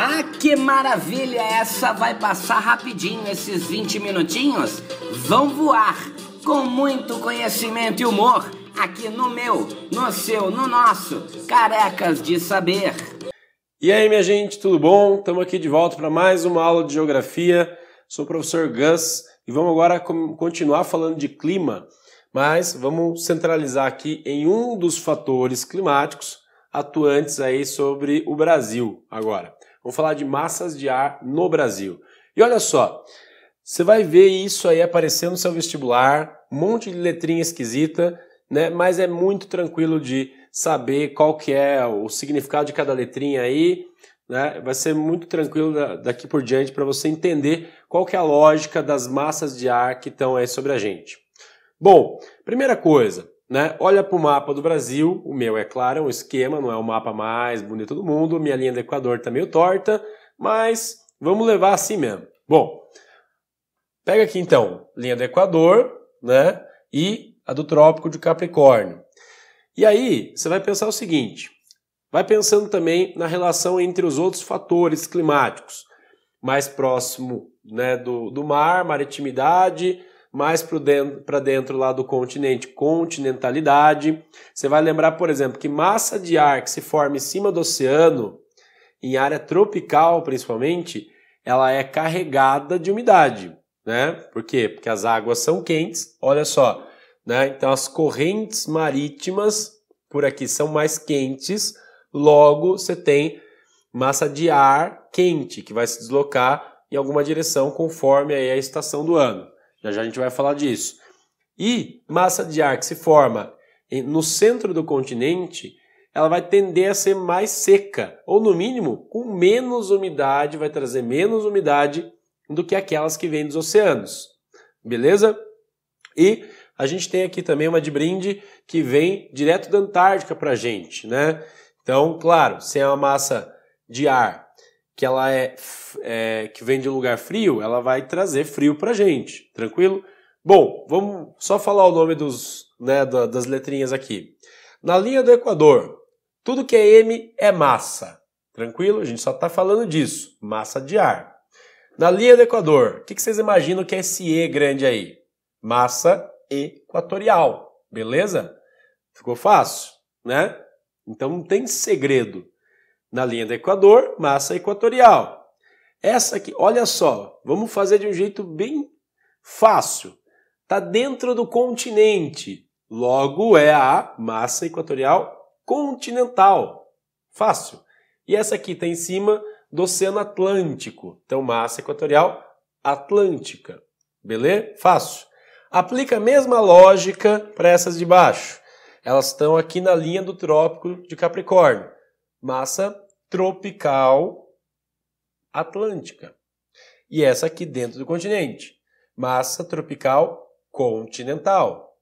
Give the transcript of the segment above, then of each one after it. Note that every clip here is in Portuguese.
Ah, que maravilha! Essa vai passar rapidinho, esses 20 minutinhos vão voar com muito conhecimento e humor aqui no meu, no seu, no nosso Carecas de Saber. E aí, minha gente, tudo bom? Estamos aqui de volta para mais uma aula de geografia. Sou o professor Gus e vamos agora continuar falando de clima, mas vamos centralizar aqui em um dos fatores climáticos atuantes aí sobre o Brasil agora. Vamos falar de massas de ar no Brasil. E olha só, você vai ver isso aí aparecendo no seu vestibular, um monte de letrinha esquisita, né? Mas é muito tranquilo de saber qual que é o significado de cada letrinha aí, né? Vai ser muito tranquilo daqui por diante para você entender qual que é a lógica das massas de ar que estão aí sobre a gente. Bom, primeira coisa, né? Olha para o mapa do Brasil, o meu é claro, é um esquema, não é o mapa mais bonito do mundo, minha linha do Equador está meio torta, mas vamos levar assim mesmo. Bom, pega aqui então, linha do Equador, né? E a do Trópico de Capricórnio. E aí, você vai pensar o seguinte: vai pensando também na relação entre os outros fatores climáticos, mais próximo né, do, do mar, maritimidade, mais para dentro, dentro lá do continente, continentalidade. Você vai lembrar, por exemplo, que massa de ar que se forma em cima do oceano, em área tropical principalmente, ela é carregada de umidade, né? Por quê? Porque as águas são quentes, olha só, né? Então as correntes marítimas por aqui são mais quentes, logo você tem massa de ar quente que vai se deslocar em alguma direção conforme aí a estação do ano. Já já a gente vai falar disso. E massa de ar que se forma no centro do continente, ela vai tender a ser mais seca, ou no mínimo com menos umidade, vai trazer menos umidade do que aquelas que vêm dos oceanos. Beleza? E a gente tem aqui também uma de brinde que vem direto da Antártica para a gente, né? Então, claro, se é uma massa de ar que ela é, é, que vem de um lugar frio, ela vai trazer frio pra gente, tranquilo? Bom, vamos só falar o nome dos, né, das letrinhas aqui. Na linha do Equador, tudo que é M é massa, tranquilo? A gente só está falando disso, massa de ar. Na linha do Equador, o que, que vocês imaginam que é esse E grande aí? Massa equatorial, beleza? Ficou fácil, né? Então não tem segredo na linha do Equador, massa equatorial. Essa aqui, olha só, vamos fazer de um jeito bem fácil. Está dentro do continente, logo é a massa equatorial continental. Fácil. E essa aqui está em cima do Oceano Atlântico, então massa equatorial atlântica. Beleza? Fácil. Aplica a mesma lógica para essas de baixo. Elas estão aqui na linha do Trópico de Capricórnio massa tropical atlântica. E essa aqui dentro do continente, massa tropical continental.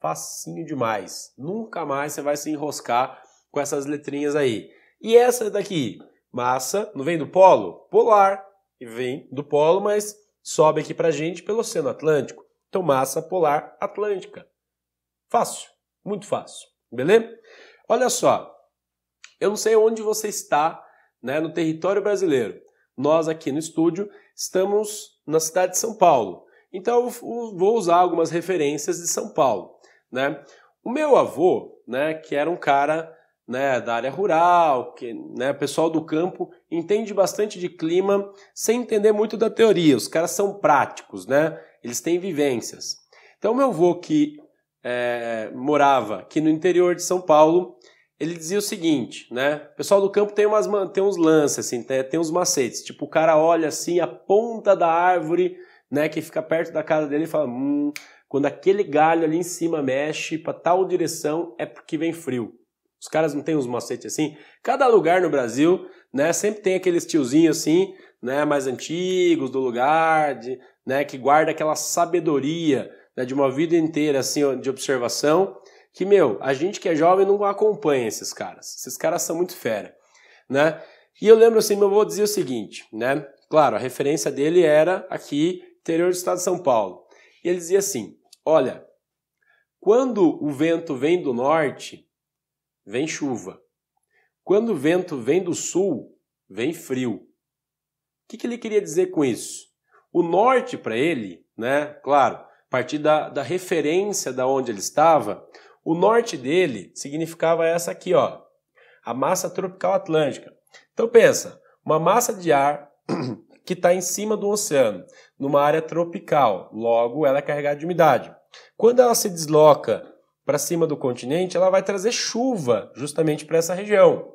Facinho demais. Nunca mais você vai se enroscar com essas letrinhas aí. E essa daqui, massa, não vem do polo? Polar. E vem do polo, mas sobe aqui para gente pelo Oceano Atlântico. Então, massa polar atlântica. Fácil, muito fácil. Beleza? Olha só, eu não sei onde você está né, no território brasileiro. Nós aqui no estúdio estamos na cidade de São Paulo. Então eu vou usar algumas referências de São Paulo. Né? O meu avô, né, que era um cara né, da área rural, que né, pessoal do campo entende bastante de clima, sem entender muito da teoria. Os caras são práticos, né? Eles têm vivências. Então meu avô que é, morava aqui no interior de São Paulo, ele dizia o seguinte, né? O pessoal do campo tem, umas, tem uns lances, assim, tem, né? tem uns macetes. Tipo, o cara olha assim a ponta da árvore, né, que fica perto da casa dele e fala: hum, quando aquele galho ali em cima mexe para tal direção é porque vem frio. Os caras não têm uns macetes assim? Cada lugar no Brasil, né, sempre tem aqueles tiozinhos assim, né, mais antigos do lugar, de, né, que guarda aquela sabedoria né, de uma vida inteira assim de observação que, meu, a gente que é jovem não acompanha esses caras. Esses caras são muito fera, né? E eu lembro assim, meu avô dizia o seguinte, né? Claro, a referência dele era aqui, interior do estado de São Paulo. E ele dizia assim: olha, quando o vento vem do norte, vem chuva. Quando o vento vem do sul, vem frio. O que, que ele queria dizer com isso? O norte, para ele, né? Claro, a partir da, da referência da onde ele estava, o norte dele significava essa aqui, ó, a massa tropical atlântica. Então pensa, uma massa de ar que está em cima do oceano, numa área tropical, logo ela é carregada de umidade. Quando ela se desloca para cima do continente, ela vai trazer chuva justamente para essa região.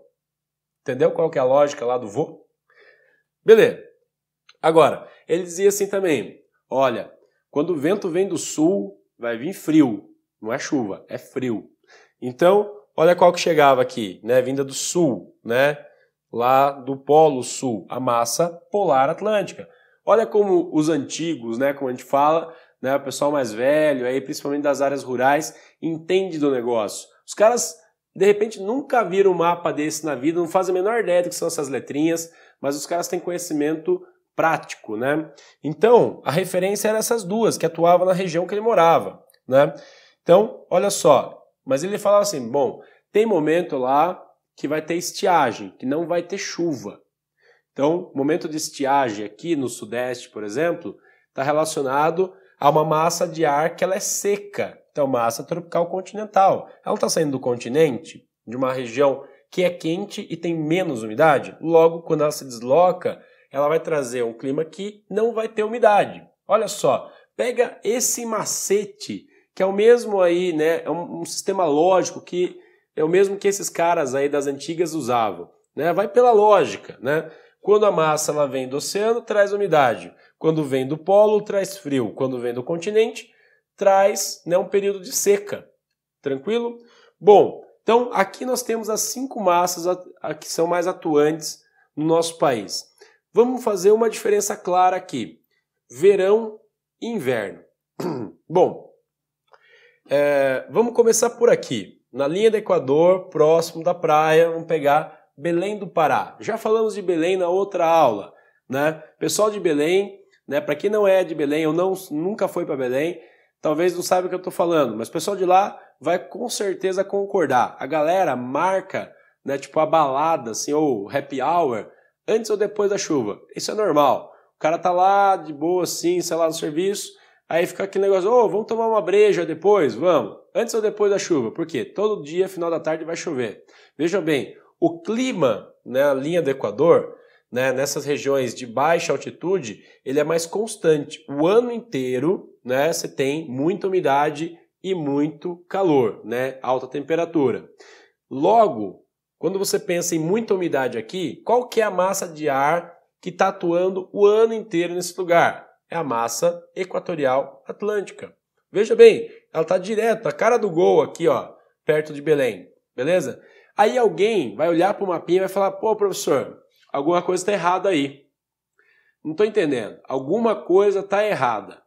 Entendeu qual que é a lógica lá do voo? Beleza. Agora, ele dizia assim também: olha, quando o vento vem do sul, vai vir frio. Não é chuva, é frio. Então, olha qual que chegava aqui, né? Vinda do sul, né? Lá do Polo Sul, a massa polar atlântica. Olha como os antigos, né? Como a gente fala, né? O pessoal mais velho, aí, principalmente das áreas rurais, entende do negócio. Os caras, de repente, nunca viram um mapa desse na vida, não fazem a menor ideia do que são essas letrinhas, mas os caras têm conhecimento prático, né? Então, a referência era essas duas que atuavam na região que ele morava, né? Então, olha só. Mas ele falava assim: bom, tem momento lá que vai ter estiagem, que não vai ter chuva. Então, momento de estiagem aqui no Sudeste, por exemplo, está relacionado a uma massa de ar que ela é seca. Então, massa tropical continental. Ela está saindo do continente, de uma região que é quente e tem menos umidade. Logo, quando ela se desloca, ela vai trazer um clima que não vai ter umidade. Olha só, pega esse macete que é o mesmo aí, né? É um, um sistema lógico que é o mesmo que esses caras aí das antigas usavam, né? Vai pela lógica, né? Quando a massa ela vem do oceano, traz umidade. Quando vem do polo, traz frio. Quando vem do continente, traz né, um período de seca. Tranquilo? Bom, então aqui nós temos as cinco massas a que são mais atuantes no nosso país. Vamos fazer uma diferença clara aqui: verão e inverno. Bom, é, vamos começar por aqui. Na linha do Equador, próximo da praia, vamos pegar Belém do Pará. Já falamos de Belém na outra aula, né? Pessoal de Belém, né? Para quem não é de Belém ou não nunca foi para Belém, talvez não saiba o que eu estou falando, mas o pessoal de lá vai com certeza concordar. A galera marca, né? Tipo a balada, assim, ou happy hour, antes ou depois da chuva. Isso é normal. O cara tá lá de boa, assim, sei lá, no serviço Aí fica aquele negócio, ô, oh, vamos tomar uma breja depois? Vamos. Antes ou depois da chuva? Porque todo dia, final da tarde, vai chover. Veja bem, o clima na né, linha do Equador, né, nessas regiões de baixa altitude, ele é mais constante. O ano inteiro, né, você tem muita umidade e muito calor, né, alta temperatura. Logo, quando você pensa em muita umidade aqui, qual que é a massa de ar que está atuando o ano inteiro nesse lugar? é a massa equatorial atlântica. Veja bem, ela está direto, a cara do gol aqui, ó, perto de Belém, beleza? Aí alguém vai olhar para o mapinha e vai falar: pô, professor, alguma coisa está errada aí. Não estou entendendo. Alguma coisa está errada.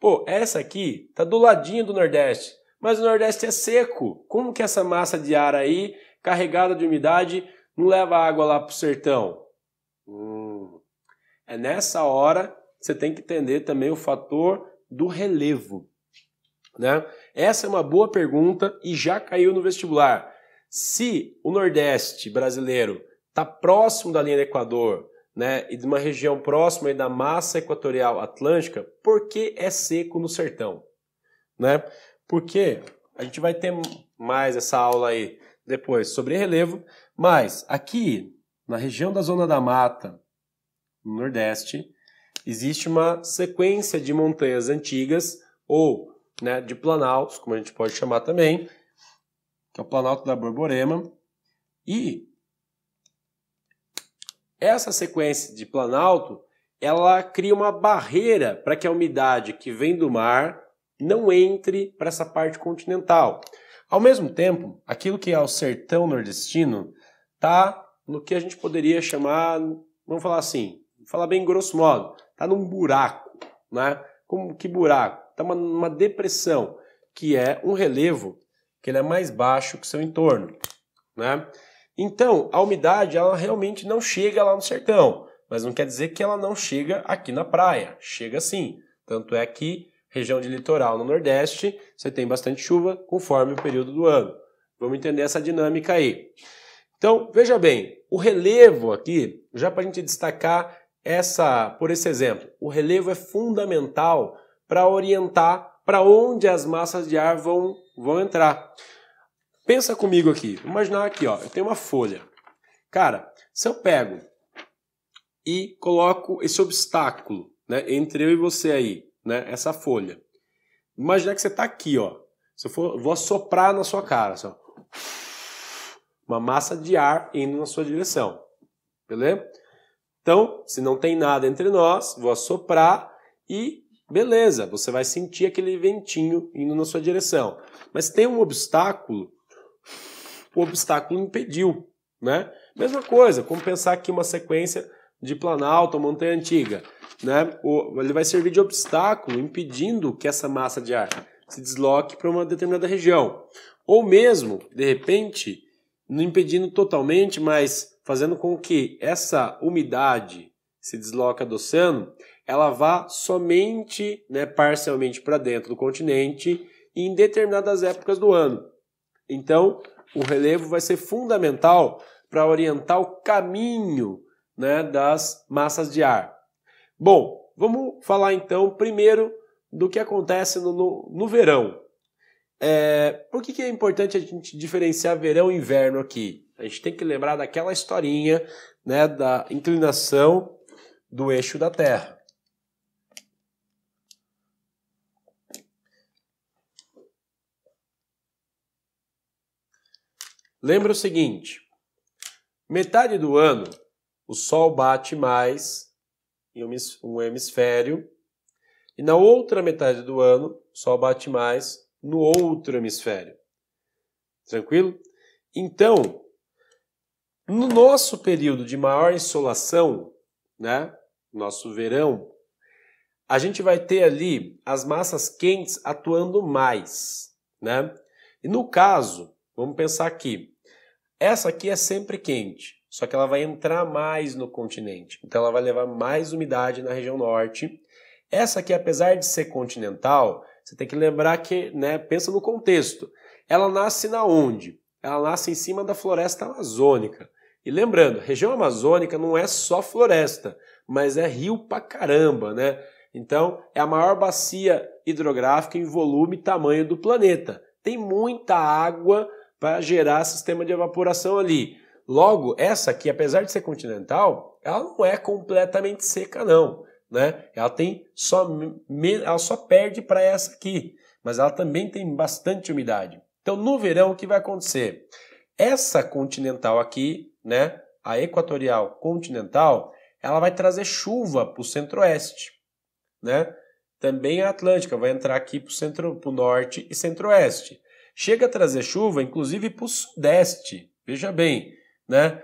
Pô, essa aqui está do ladinho do Nordeste, mas o Nordeste é seco. Como que essa massa de ar aí, carregada de umidade, não leva água lá para o sertão? Hum. É nessa hora você tem que entender também o fator do relevo. Né? Essa é uma boa pergunta e já caiu no vestibular. Se o Nordeste brasileiro está próximo da linha do Equador né, e de uma região próxima da massa equatorial atlântica, por que é seco no sertão? Né? Porque a gente vai ter mais essa aula aí depois sobre relevo, mas aqui na região da Zona da Mata, no Nordeste, existe uma sequência de montanhas antigas, ou né, de planaltos, como a gente pode chamar também, que é o Planalto da Borborema, e essa sequência de planalto ela cria uma barreira para que a umidade que vem do mar não entre para essa parte continental. Ao mesmo tempo, aquilo que é o sertão nordestino está no que a gente poderia chamar, vamos falar assim, falar bem grosso modo, está num buraco, né? Como que buraco? Está numa depressão, que é um relevo que ele é mais baixo que seu entorno, né? Então, a umidade ela realmente não chega lá no sertão, mas não quer dizer que ela não chega aqui na praia. Chega sim. Tanto é que região de litoral no Nordeste, você tem bastante chuva conforme o período do ano. Vamos entender essa dinâmica aí. Então, veja bem, o relevo aqui, já para a gente destacar essa, por esse exemplo, o relevo é fundamental para orientar para onde as massas de ar vão, vão entrar. Pensa comigo aqui. imaginar aqui, ó, eu tenho uma folha. Cara, se eu pego e coloco esse obstáculo, né, entre eu e você aí, né, essa folha. imagina que você está aqui, ó. Se eu for, vou soprar na sua cara, só. Assim, uma massa de ar indo na sua direção. Beleza? Então, se não tem nada entre nós, vou assoprar e beleza, você vai sentir aquele ventinho indo na sua direção. Mas tem um obstáculo, o obstáculo impediu, né? Mesma coisa, como pensar aqui uma sequência de Planalto, Montanha Antiga, né? ele vai servir de obstáculo, impedindo que essa massa de ar se desloque para uma determinada região. Ou mesmo, de repente, não impedindo totalmente, mas fazendo com que essa umidade se desloca do oceano, ela vá somente, né, parcialmente para dentro do continente em determinadas épocas do ano. Então, o relevo vai ser fundamental para orientar o caminho né, das massas de ar. Bom, vamos falar então primeiro do que acontece no, no, no verão. É, por que, que é importante a gente diferenciar verão e inverno aqui? A gente tem que lembrar daquela historinha né, da inclinação do eixo da Terra. Lembra o seguinte: metade do ano o Sol bate mais em um hemisfério, e na outra metade do ano o Sol bate mais no outro hemisfério. Tranquilo? Então, no nosso período de maior insolação, né, nosso verão, a gente vai ter ali as massas quentes atuando mais, né? E no caso, vamos pensar aqui, essa aqui é sempre quente, só que ela vai entrar mais no continente, então ela vai levar mais umidade na região norte. Essa aqui, apesar de ser continental, você tem que lembrar que, né, pensa no contexto. Ela nasce na onde? Ela nasce em cima da floresta amazônica. E lembrando, região amazônica não é só floresta, mas é rio pra caramba, né? Então, é a maior bacia hidrográfica em volume e tamanho do planeta. Tem muita água para gerar sistema de evaporação ali. Logo, essa aqui, apesar de ser continental, ela não é completamente seca não, né? Ela tem só ela só perde para essa aqui, mas ela também tem bastante umidade. Então, no verão o que vai acontecer? Essa continental aqui, né, a equatorial continental, ela vai trazer chuva para o centro-oeste, né? Também a Atlântica vai entrar aqui para o centro, para o norte e centro-oeste. Chega a trazer chuva, inclusive para o sudeste. Veja bem, né?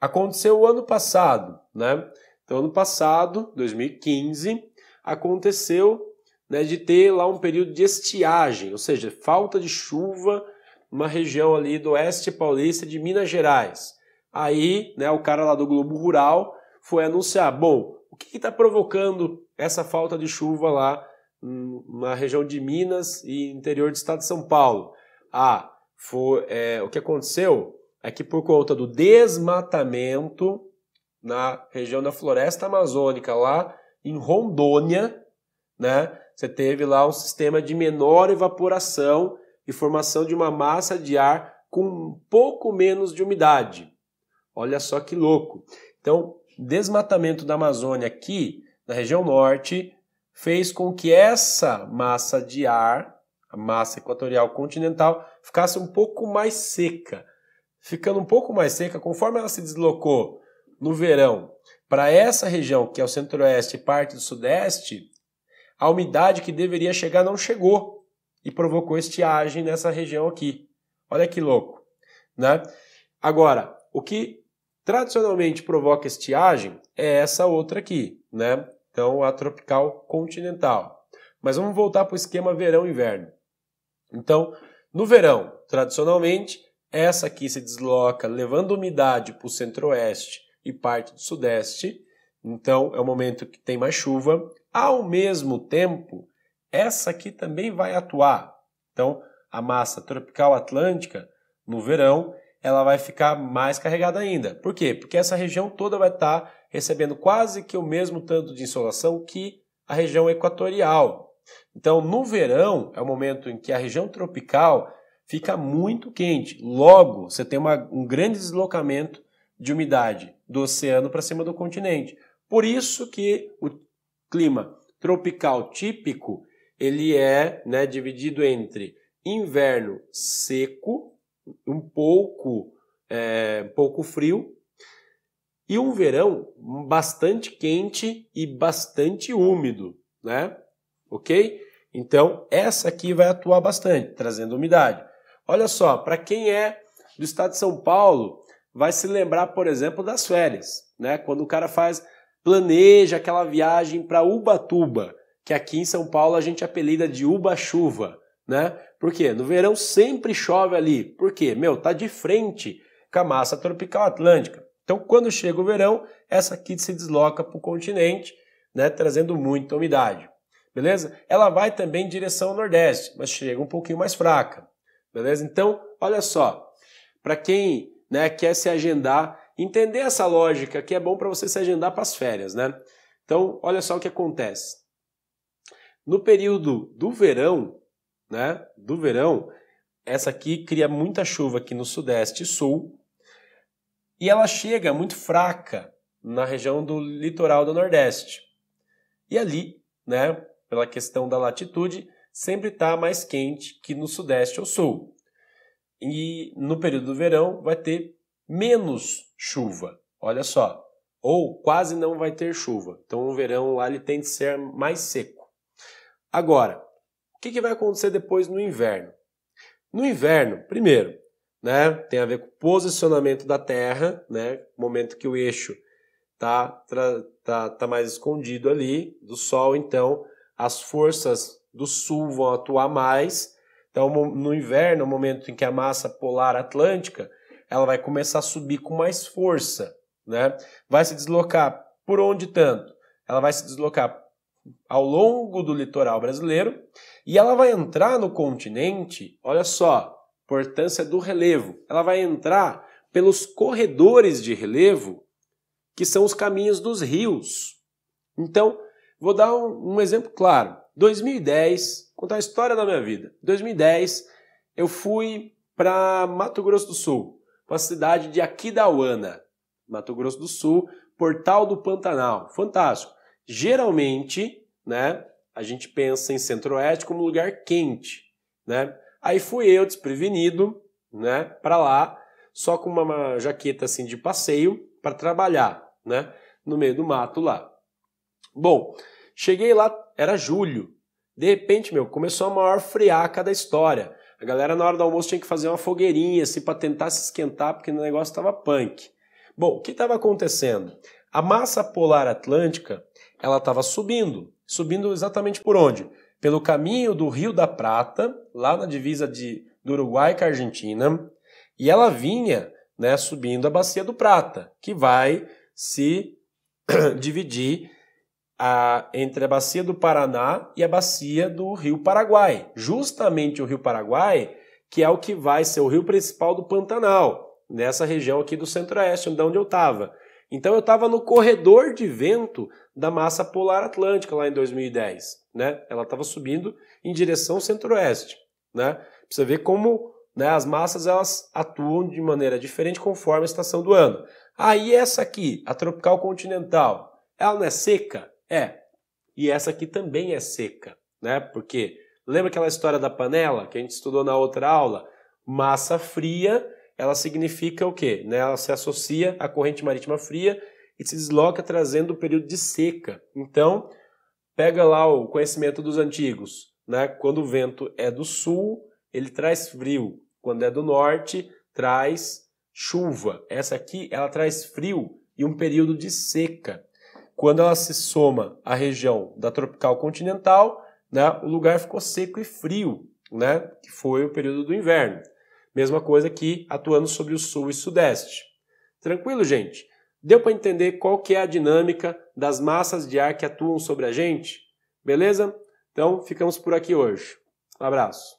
Aconteceu o ano passado, né? Então, ano passado, 2015, aconteceu né, de ter lá um período de estiagem, ou seja, falta de chuva uma região ali do oeste paulista de Minas Gerais. Aí, né, o cara lá do Globo Rural foi anunciar, bom, o que está provocando essa falta de chuva lá hum, na região de Minas e interior do estado de São Paulo? Ah, foi, é, o que aconteceu é que por conta do desmatamento na região da floresta amazônica, lá em Rondônia, né, você teve lá um sistema de menor evaporação e formação de uma massa de ar com um pouco menos de umidade. Olha só que louco. Então, desmatamento da Amazônia aqui na região norte fez com que essa massa de ar, a massa equatorial continental, ficasse um pouco mais seca. Ficando um pouco mais seca, conforme ela se deslocou no verão para essa região, que é o centro-oeste e parte do sudeste, a umidade que deveria chegar não chegou e provocou estiagem nessa região aqui. Olha que louco, né? Agora, o que tradicionalmente provoca estiagem é essa outra aqui, né? Então, a tropical continental. Mas vamos voltar para o esquema verão-inverno. Então, no verão, tradicionalmente, essa aqui se desloca levando umidade para o centro-oeste e parte do sudeste. Então, é o momento que tem mais chuva. Ao mesmo tempo, essa aqui também vai atuar. Então, a massa tropical atlântica, no verão, ela vai ficar mais carregada ainda. Por quê? Porque essa região toda vai estar tá recebendo quase que o mesmo tanto de insolação que a região equatorial. Então, no verão, é o momento em que a região tropical fica muito quente. Logo, você tem uma, um grande deslocamento de umidade do oceano para cima do continente. Por isso que o clima tropical típico ele é né, dividido entre inverno seco, um pouco, é, um pouco frio, e um verão bastante quente e bastante úmido, né? Ok? Então, essa aqui vai atuar bastante, trazendo umidade. Olha só, para quem é do estado de São Paulo, vai se lembrar, por exemplo, das férias, né? Quando o cara faz, planeja aquela viagem para Ubatuba que aqui em São Paulo a gente apelida de uba-chuva, né? Por quê? No verão sempre chove ali. Por quê? Meu, tá de frente com a massa tropical atlântica. Então, quando chega o verão, essa aqui se desloca para o continente, né, trazendo muita umidade. Beleza? Ela vai também em direção ao nordeste, mas chega um pouquinho mais fraca. Beleza? Então, olha só. Para quem né, quer se agendar, entender essa lógica que é bom para você se agendar para as férias, né? Então, olha só o que acontece. No período do verão, né, do verão, essa aqui cria muita chuva aqui no sudeste e sul, e ela chega muito fraca na região do litoral do nordeste. E ali, né, pela questão da latitude, sempre está mais quente que no sudeste ou sul. E no período do verão vai ter menos chuva. Olha só, ou quase não vai ter chuva. Então o verão lá ele tem a ser mais seco. Agora, o que, que vai acontecer depois no inverno? No inverno, primeiro, né, tem a ver com o posicionamento da Terra, né, momento que o eixo está tá, tá mais escondido ali do Sol, então as forças do Sul vão atuar mais. Então, no inverno, o momento em que a massa polar atlântica ela vai começar a subir com mais força, né? Vai se deslocar por onde tanto? Ela vai se deslocar ao longo do litoral brasileiro e ela vai entrar no continente, olha só, importância do relevo. Ela vai entrar pelos corredores de relevo, que são os caminhos dos rios. Então, vou dar um, um exemplo claro. 2010, contar a história da minha vida. 2010, eu fui para Mato Grosso do Sul, para a cidade de Aquidauana, Mato Grosso do Sul, Portal do Pantanal. Fantástico. Geralmente, né, a gente pensa em Centro-Oeste como lugar quente, né? Aí fui eu desprevenido, né, para lá, só com uma, jaqueta assim de passeio para trabalhar, né, no meio do mato lá. Bom, cheguei lá, era julho. De repente, meu, começou a maior friaca da história. A galera na hora do almoço tinha que fazer uma fogueirinha assim para tentar se esquentar porque o negócio estava punk. Bom, o que estava acontecendo? A massa polar atlântica, ela estava subindo, subindo exatamente por onde? Pelo caminho do Rio da Prata, lá na divisa de, do Uruguai com a Argentina, e ela vinha né, subindo a Bacia do Prata, que vai se dividir a, entre a bacia do Paraná e a bacia do Rio Paraguai. Justamente o Rio Paraguai, que é o que vai ser o rio principal do Pantanal, nessa região aqui do centro-oeste, onde é eu estava. Então eu estava no corredor de vento da massa polar atlântica lá em 2010, né? Ela estava subindo em direção centro-oeste, né? Você vê como né, as massas elas atuam de maneira diferente conforme a estação do ano. Aí ah, essa aqui, a tropical continental, ela não é seca? É. E essa aqui também é seca, né? Porque lembra aquela história da panela que a gente estudou na outra aula? Massa fria ela significa o quê? Né? Ela se associa à corrente marítima fria e se desloca trazendo o período de seca. Então, pega lá o conhecimento dos antigos. Né? Quando o vento é do sul, ele traz frio. Quando é do norte, traz chuva. Essa aqui, ela traz frio e um período de seca. Quando ela se soma à região da tropical continental, né, o lugar ficou seco e frio, né, que foi o período do inverno. Mesma coisa aqui atuando sobre o sul e sudeste. Tranquilo, gente? Deu para entender qual que é a dinâmica das massas de ar que atuam sobre a gente? Beleza? Então, ficamos por aqui hoje. Um abraço.